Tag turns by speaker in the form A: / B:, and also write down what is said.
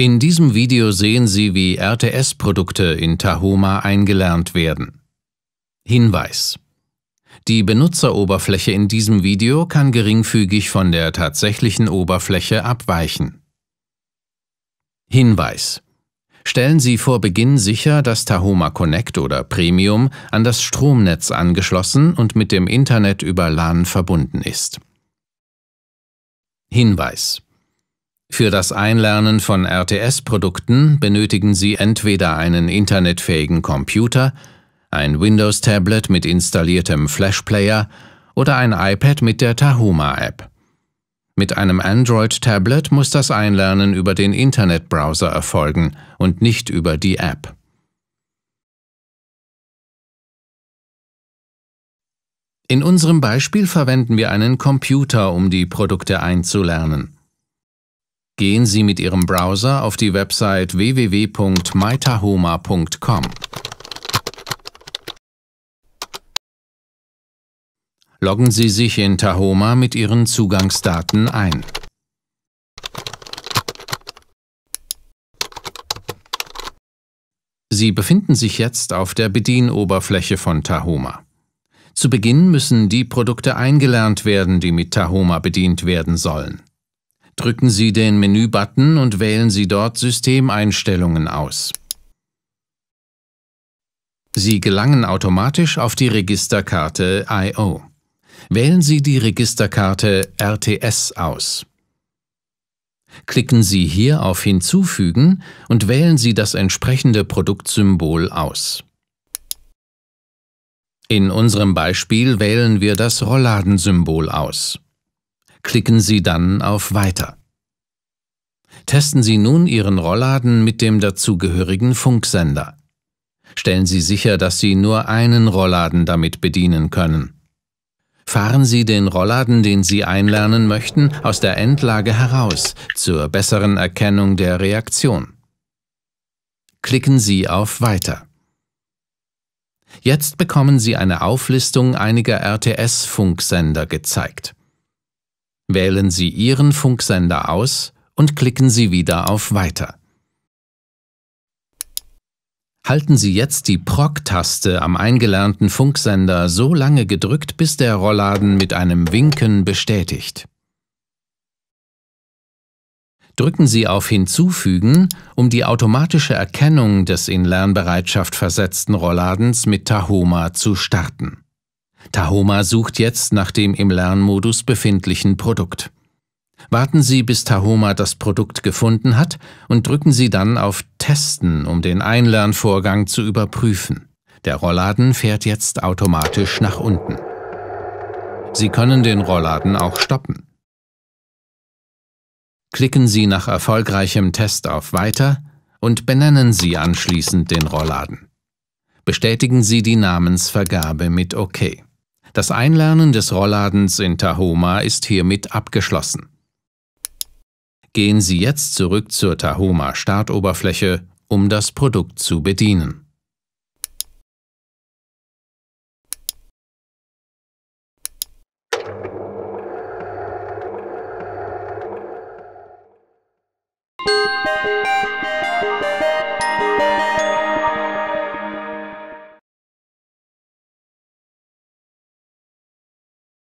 A: In diesem Video sehen Sie, wie RTS-Produkte in Tahoma eingelernt werden. Hinweis Die Benutzeroberfläche in diesem Video kann geringfügig von der tatsächlichen Oberfläche abweichen. Hinweis stellen Sie vor Beginn sicher, dass Tahoma Connect oder Premium an das Stromnetz angeschlossen und mit dem Internet über LAN verbunden ist. Hinweis für das Einlernen von RTS-Produkten benötigen Sie entweder einen internetfähigen Computer, ein Windows-Tablet mit installiertem Flash-Player oder ein iPad mit der Tahoma-App. Mit einem Android-Tablet muss das Einlernen über den Internetbrowser erfolgen und nicht über die App. In unserem Beispiel verwenden wir einen Computer, um die Produkte einzulernen. Gehen Sie mit Ihrem Browser auf die Website www.mytahoma.com. loggen Sie sich in Tahoma mit Ihren Zugangsdaten ein. Sie befinden sich jetzt auf der Bedienoberfläche von Tahoma. Zu Beginn müssen die Produkte eingelernt werden, die mit Tahoma bedient werden sollen. Drücken Sie den Menübutton und wählen Sie dort Systemeinstellungen aus. Sie gelangen automatisch auf die Registerkarte I.O. Wählen Sie die Registerkarte RTS aus. Klicken Sie hier auf Hinzufügen und wählen Sie das entsprechende Produktsymbol aus. In unserem Beispiel wählen wir das Rollladensymbol aus. Klicken Sie dann auf Weiter. Testen Sie nun Ihren Rollladen mit dem dazugehörigen Funksender. Stellen Sie sicher, dass Sie nur einen Rollladen damit bedienen können. Fahren Sie den Rollladen, den Sie einlernen möchten, aus der Endlage heraus zur besseren Erkennung der Reaktion. Klicken Sie auf Weiter. Jetzt bekommen Sie eine Auflistung einiger RTS-Funksender gezeigt. Wählen Sie Ihren Funksender aus und klicken Sie wieder auf Weiter. Halten Sie jetzt die PROG-Taste am eingelernten Funksender so lange gedrückt, bis der Rollladen mit einem Winken bestätigt. Drücken Sie auf Hinzufügen, um die automatische Erkennung des in Lernbereitschaft versetzten Rollladens mit Tahoma zu starten. Tahoma sucht jetzt nach dem im Lernmodus befindlichen Produkt. Warten Sie, bis Tahoma das Produkt gefunden hat und drücken Sie dann auf Testen, um den Einlernvorgang zu überprüfen. Der Rollladen fährt jetzt automatisch nach unten. Sie können den Rollladen auch stoppen. Klicken Sie nach erfolgreichem Test auf Weiter und benennen Sie anschließend den Rollladen. Bestätigen Sie die Namensvergabe mit OK. Das Einlernen des Rollladens in Tahoma ist hiermit abgeschlossen gehen Sie jetzt zurück zur Tahoma-Startoberfläche, um das Produkt zu bedienen. Musik